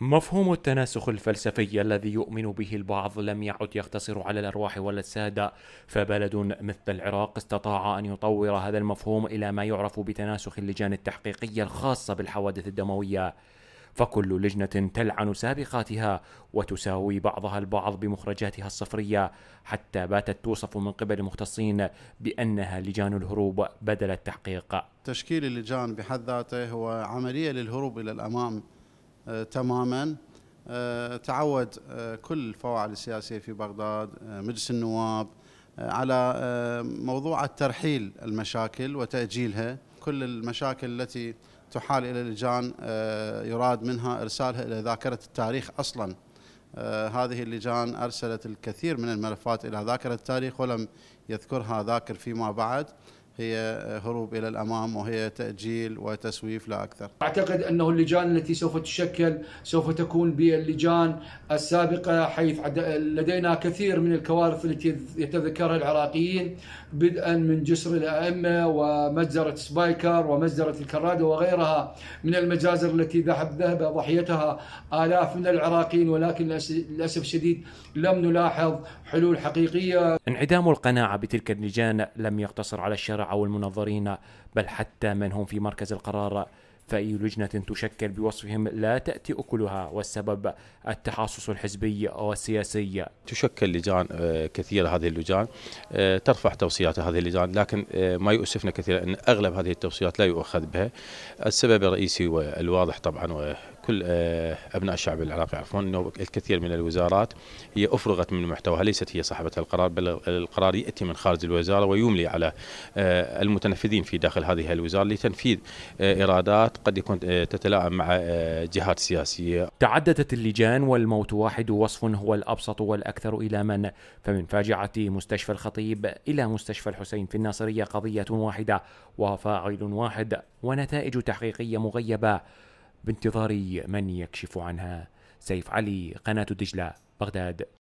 مفهوم التناسخ الفلسفي الذي يؤمن به البعض لم يعد يقتصر على الارواح ولا الساده فبلد مثل العراق استطاع ان يطور هذا المفهوم الى ما يعرف بتناسخ اللجان التحقيقيه الخاصه بالحوادث الدمويه فكل لجنة تلعن سابقاتها وتساوي بعضها البعض بمخرجاتها الصفرية حتى باتت توصف من قبل المختصين بأنها لجان الهروب بدل التحقيق تشكيل اللجان بحد ذاته هو عملية للهروب إلى الأمام آه، تماما آه، تعود آه، كل الفواعل السياسية في بغداد مجلس النواب على موضوع الترحيل المشاكل وتأجيلها كل المشاكل التي تحال إلى اللجان يراد منها إرسالها إلى ذاكرة التاريخ أصلا هذه اللجان أرسلت الكثير من الملفات إلى ذاكرة التاريخ ولم يذكرها ذاكر فيما بعد هي هروب الى الامام وهي تاجيل وتسويف لا اكثر. اعتقد انه اللجان التي سوف تشكل سوف تكون باللجان السابقه حيث لدينا كثير من الكوارث التي يتذكرها العراقيين بدءا من جسر الائمه ومجزره سبايكر ومجزره الكرادة وغيرها من المجازر التي ذهب ذهب ضحيتها الاف من العراقيين ولكن للاسف الشديد لم نلاحظ حلول حقيقيه. انعدام القناعه بتلك اللجان لم يقتصر على الشارع أو المنظرين بل حتى من هم في مركز القرار فأي لجنة تشكل بوصفهم لا تأتي أكلها والسبب التحاصص الحزبي والسياسي تشكل لجان آه، كثيرة هذه اللجان آه، ترفع توصيات هذه اللجان لكن آه، ما يؤسفنا كثيرا أن أغلب هذه التوصيات لا يؤخذ بها السبب الرئيسي والواضح طبعا كل آه، ابناء الشعب العراقي يعرفون انه الكثير من الوزارات هي افرغت من محتواها ليست هي صاحبه القرار بل القرار ياتي من خارج الوزاره ويملي على آه، المتنفذين في داخل هذه الوزاره لتنفيذ آه، ايرادات قد يكون تتلائم مع جهات سياسيه. تعددت اللجان والموت واحد وصف هو الابسط والاكثر الاما فمن فاجعه مستشفى الخطيب الى مستشفى الحسين في الناصريه قضيه واحده وفاعل واحد ونتائج تحقيقيه مغيبه بانتظار من يكشف عنها سيف علي قناة دجلة بغداد